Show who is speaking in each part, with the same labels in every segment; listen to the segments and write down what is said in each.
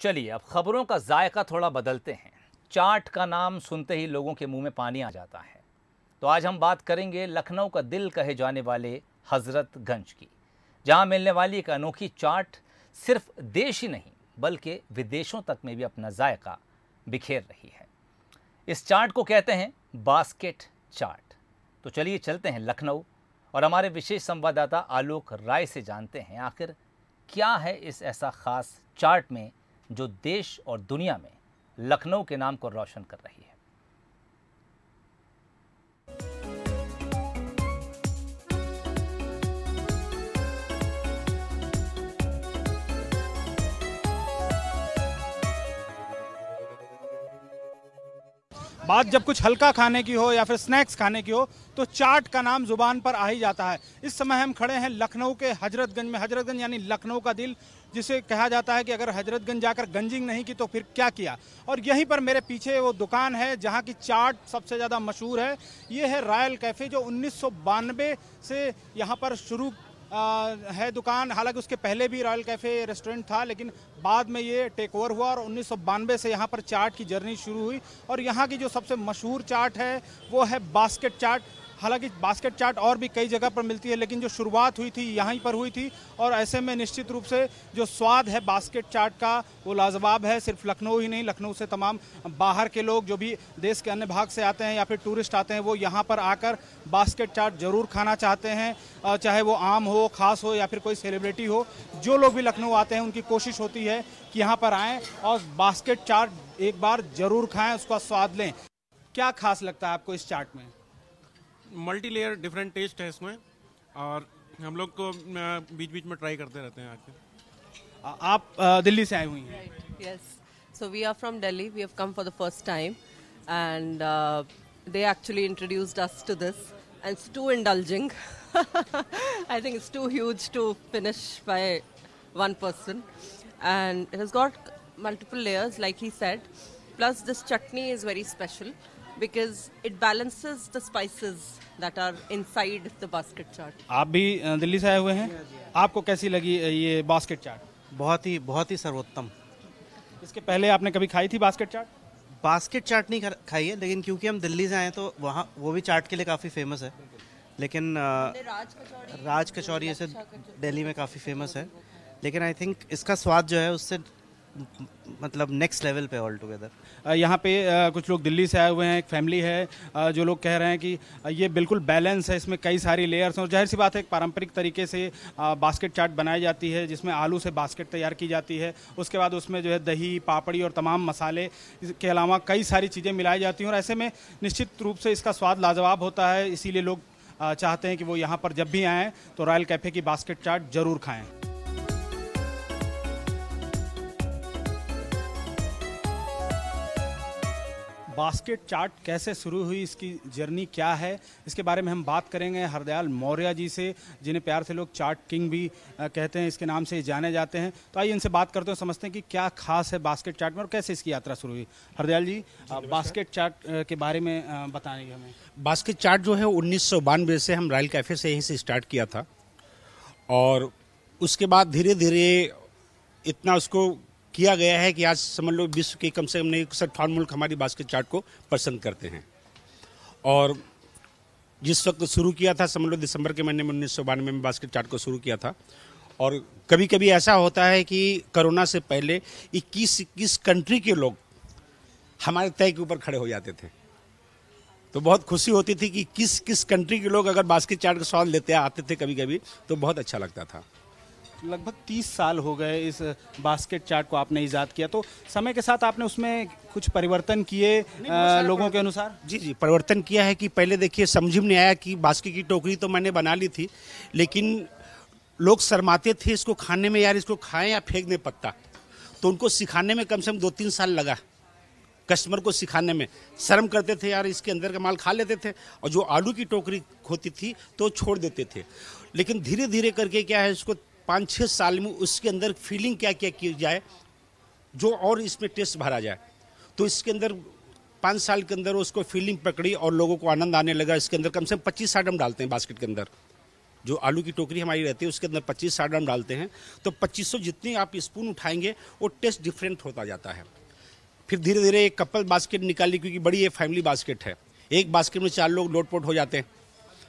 Speaker 1: चलिए अब खबरों का जायका थोड़ा बदलते हैं चाट का नाम सुनते ही लोगों के मुंह में पानी आ जाता है तो आज हम बात करेंगे लखनऊ का दिल कहे जाने वाले हज़रतगंज की जहां मिलने वाली एक अनोखी चाट सिर्फ देश ही नहीं बल्कि विदेशों तक में भी अपना जायका बिखेर रही है इस चाट को कहते हैं बास्केट चाट तो चलिए चलते हैं लखनऊ और हमारे विशेष संवाददाता आलोक राय से जानते हैं आखिर क्या है इस ऐसा ख़ास चाट में जो देश और दुनिया में लखनऊ के नाम को रोशन कर रही है
Speaker 2: बात जब कुछ हल्का खाने की हो या फिर स्नैक्स खाने की हो तो चाट का नाम ज़ुबान पर आ ही जाता है इस समय हम खड़े हैं लखनऊ के हजरतगंज में हजरतगंज यानी लखनऊ का दिल जिसे कहा जाता है कि अगर हजरतगंज जाकर गंजिंग नहीं की तो फिर क्या किया और यहीं पर मेरे पीछे वो दुकान है जहाँ की चाट सबसे ज़्यादा मशहूर है ये है रॉयल कैफ़े जो उन्नीस से यहाँ पर शुरू है दुकान हालांकि उसके पहले भी रॉयल कैफ़े रेस्टोरेंट था लेकिन बाद में ये टेक ओवर हुआ और उन्नीस से यहाँ पर चाट की जर्नी शुरू हुई और यहाँ की जो सबसे मशहूर चाट है वो है बास्केट चाट हालांकि बास्केट चाट और भी कई जगह पर मिलती है लेकिन जो शुरुआत हुई थी यहीं पर हुई थी और ऐसे में निश्चित रूप से जो स्वाद है बास्केट चाट का वो लाजवाब है सिर्फ लखनऊ ही नहीं लखनऊ से तमाम बाहर के लोग जो भी देश के अन्य भाग से आते हैं या फिर टूरिस्ट आते हैं वो यहाँ पर आकर बास्केट चाट ज़रूर खाना चाहते हैं चाहे वो आम हो खास हो या फिर कोई सेलिब्रिटी हो जो लोग भी लखनऊ आते हैं उनकी कोशिश होती है कि यहाँ पर आएँ और बास्केट चाट एक बार ज़रूर खाएँ उसका स्वाद लें क्या खास लगता है आपको इस चाट में मल्टी लेयर डिफरेंट टेस्ट है इसमें और हम लोग को बीच बीच में ट्राई करते रहते हैं आके आप दिल्ली से आई हुई हैं
Speaker 1: yes so we are from Delhi we have come for the first time and they actually introduced us to this and it's too indulging I think it's too huge to finish by one person and it has got multiple layers like he said plus this chutney is very special because it balances the spices that are inside the basket chart.
Speaker 2: आप भी दिल्ली से आए हुए हैं आपको कैसी लगी ये बास्केट चाट बहुत ही बहुत ही सर्वोत्तम इसके पहले आपने कभी खाई थी बास्केट चाट बास्केट चाट नहीं खाई है लेकिन क्योंकि हम दिल्ली से आए तो वहाँ वो भी चाट के लिए काफ़ी फेमस है लेकिन राज कचौरी अच्छा ऐसे दिल्ली में काफ़ी फेमस है लेकिन आई थिंक इसका स्वाद जो है उससे मतलब नेक्स्ट लेवल पे ऑल टुगेदर यहाँ पे कुछ लोग दिल्ली से आए हुए हैं एक फैमिली है जो लोग कह रहे हैं कि ये बिल्कुल बैलेंस है इसमें कई सारी लेयर्स हैं और जाहिर सी बात है एक पारंपरिक तरीके से बास्केट चाट बनाई जाती है जिसमें आलू से बास्केट तैयार की जाती है उसके बाद उसमें जो है दही पापड़ी और तमाम मसाले के अलावा कई सारी चीज़ें मिलाई जाती हैं और ऐसे में निश्चित रूप से इसका स्वाद लाजवाब होता है इसीलिए लोग चाहते हैं कि वो यहाँ पर जब भी आएँ तो रॉयल कैफ़े की बास्केट चाट ज़रूर खाएँ बास्केट चार्ट कैसे शुरू हुई इसकी जर्नी क्या है इसके बारे में हम बात करेंगे हरदयाल मौर्य जी से जिन्हें प्यार से लोग चार्ट किंग भी कहते हैं इसके नाम से जाने जाते हैं तो आइए इनसे बात करते हैं समझते हैं कि क्या खास है बास्केट चार्ट में और कैसे इसकी यात्रा शुरू हुई हरदयाल जी, जी बास्केट चार्ट के बारे में बताएंगे हमें
Speaker 1: बास्केट चार्ट जो है उन्नीस से हम रॉयल कैफ़े से ही से स्टार्ट किया था और उसके बाद धीरे धीरे इतना उसको किया गया है कि आज समझ लो विश्व के कम से कम नहीं इकसठ मुल्क हमारी बास्केट चार्ट को पसंद करते हैं और जिस वक्त शुरू किया था समझ लो दिसंबर के महीने में उन्नीस सौ बानवे में बास्केट चार्ट को शुरू किया था और कभी कभी ऐसा होता है कि कोरोना से पहले 21 इक्कीस कंट्री के लोग हमारे तय के ऊपर खड़े हो जाते थे तो बहुत खुशी होती थी कि किस किस कंट्री के लोग अगर बास्केट चार्ट का स्वाद लेते आते थे कभी कभी तो बहुत अच्छा लगता था
Speaker 2: लगभग तीस साल हो गए इस बास्केट चार्ट को आपने ईजाद किया तो समय के साथ आपने उसमें कुछ परिवर्तन किए लोगों के अनुसार जी जी
Speaker 1: परिवर्तन किया है कि पहले देखिए समझ में आया कि बास्केट की टोकरी तो मैंने बना ली थी लेकिन लोग शर्माते थे इसको खाने में यार इसको खाएं या फेंक दें पत्ता तो उनको सिखाने में कम से कम दो तीन साल लगा कस्टमर को सिखाने में शर्म करते थे यार इसके अंदर का माल खा लेते थे और जो आलू की टोकरी होती थी तो छोड़ देते थे लेकिन धीरे धीरे करके क्या है इसको पाँच छः साल में उसके अंदर फीलिंग क्या क्या की जाए जो और इसमें टेस्ट भरा जाए तो इसके अंदर पाँच साल के अंदर उसको फीलिंग पकड़ी और लोगों को आनंद आने लगा इसके अंदर कम से कम पच्चीस साठ डालते हैं बास्केट के अंदर जो आलू की टोकरी हमारी रहती है उसके अंदर पच्चीस साठ डालते हैं तो सौ जितनी आप स्पून उठाएंगे वो टेस्ट डिफरेंट होता जाता है फिर धीरे धीरे एक कपल बास्केट निकाली क्योंकि बड़ी ये फैमिली बास्केट है एक बास्केट में चार लोग लोटपोट हो जाते हैं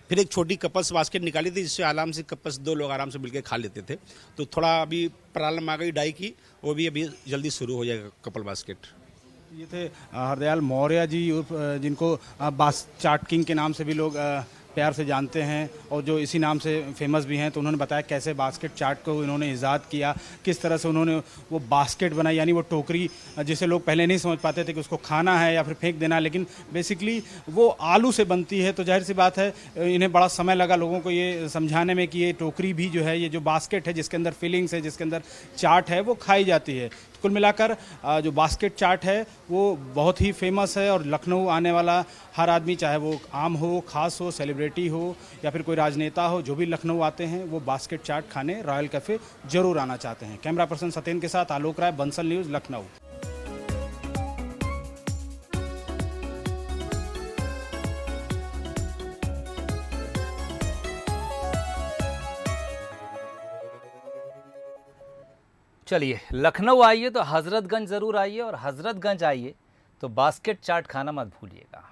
Speaker 1: फिर एक छोटी कपस बास्केट निकाली थी जिससे आराम से कपस दो लोग आराम से मिलकर खा लेते थे तो थोड़ा अभी प्रॉब्लम आ गई डाई की वो भी अभी जल्दी
Speaker 2: शुरू हो जाएगा कपल बास्केट ये थे हरदयाल मौर्य जी जिनको बास चाट किंग के नाम से भी लोग प्यार से जानते हैं और जो इसी नाम से फेमस भी हैं तो उन्होंने बताया कैसे बास्केट चाट को इन्होंने ईजाद किया किस तरह से उन्होंने वो बास्केट बनाई यानी वो टोकरी जिसे लोग पहले नहीं समझ पाते थे कि उसको खाना है या फिर फेंक देना है लेकिन बेसिकली वो आलू से बनती है तो जाहिर सी बात है इन्हें बड़ा समय लगा लोगों को ये समझाने में कि ये टोकरी भी जो है ये जो बास्केट है जिसके अंदर फीलिंग्स है जिसके अंदर चाट है वो खाई जाती है कुल मिलाकर जो बास्केट चाट है वो बहुत ही फेमस है और लखनऊ आने वाला हर आदमी चाहे वो आम हो खास हो सेलिब्रेट सेलिब्रिटी हो या फिर कोई राजनेता हो जो भी लखनऊ आते हैं वो बास्केट चाट खाने रॉयल कैफ़े जरूर आना चाहते हैं कैमरा पर्सन सत्येन के साथ आलोक राय बंसल न्यूज़ लखनऊ
Speaker 1: चलिए लखनऊ आइए तो हज़रतगंज ज़रूर आइए और हज़रतगंज आइए तो बास्केट चाट खाना मत भूलिएगा